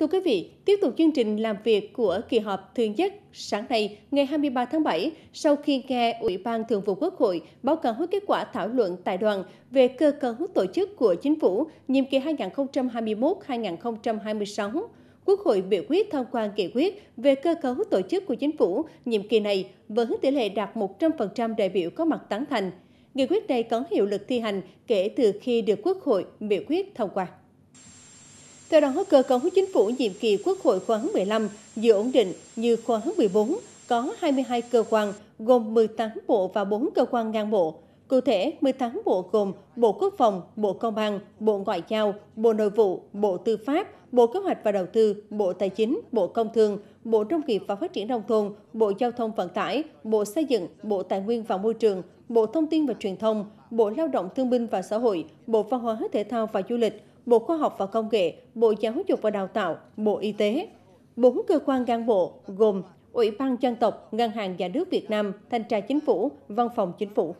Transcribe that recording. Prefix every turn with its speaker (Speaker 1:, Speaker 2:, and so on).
Speaker 1: Thưa quý vị, tiếp tục chương trình làm việc của kỳ họp thường nhất sáng nay ngày 23 tháng 7 sau khi nghe Ủy ban Thường vụ Quốc hội báo cáo kết quả thảo luận tại đoàn về cơ cấu tổ chức của chính phủ nhiệm kỳ 2021-2026. Quốc hội biểu quyết thông qua nghị quyết về cơ cấu tổ chức của chính phủ nhiệm kỳ này với tỷ lệ đạt 100% đại biểu có mặt tán thành. Nghị quyết này có hiệu lực thi hành kể từ khi được Quốc hội biểu quyết thông qua. Theo đó, cơ cấu chính phủ nhiệm kỳ Quốc hội khóa 15 dự ổn định như khóa 14 có 22 cơ quan gồm 18 bộ và 4 cơ quan ngang bộ. Cụ thể, 18 bộ gồm Bộ Quốc phòng, Bộ Công an, Bộ Ngoại giao, Bộ Nội vụ, Bộ Tư pháp, Bộ Kế hoạch và Đầu tư, Bộ Tài chính, Bộ Công thương, Bộ Nông nghiệp và Phát triển Nông thôn, Bộ Giao thông Vận tải, Bộ Xây dựng, Bộ Tài nguyên và Môi trường, Bộ Thông tin và Truyền thông, Bộ Lao động Thương binh và Xã hội, Bộ Văn hóa Thể thao và Du lịch, Bộ Khoa học và Công nghệ, Bộ Giáo dục và Đào tạo, Bộ Y tế. Bốn cơ quan ngang bộ gồm Ủy ban dân tộc, Ngân hàng Nhà nước Việt Nam, Thanh tra Chính phủ, Văn phòng Chính phủ.